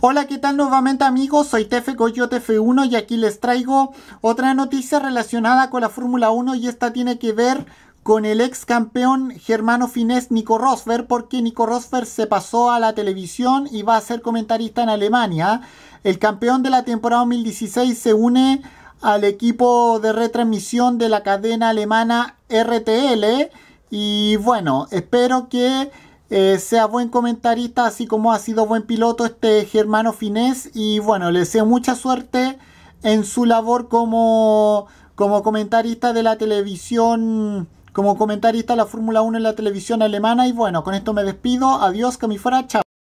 Hola, ¿qué tal nuevamente amigos? Soy Tefe goyotf 1 y aquí les traigo otra noticia relacionada con la Fórmula 1 y esta tiene que ver con el ex campeón germano finés Nico Rosberg porque Nico Rosberg se pasó a la televisión y va a ser comentarista en Alemania. El campeón de la temporada 2016 se une al equipo de retransmisión de la cadena alemana RTL y bueno, espero que eh, sea buen comentarista, así como ha sido buen piloto este Germano Finés. Y bueno, le deseo mucha suerte en su labor como, como comentarista de la televisión, como comentarista de la Fórmula 1 en la televisión alemana. Y bueno, con esto me despido. Adiós, que mi fuera, chao.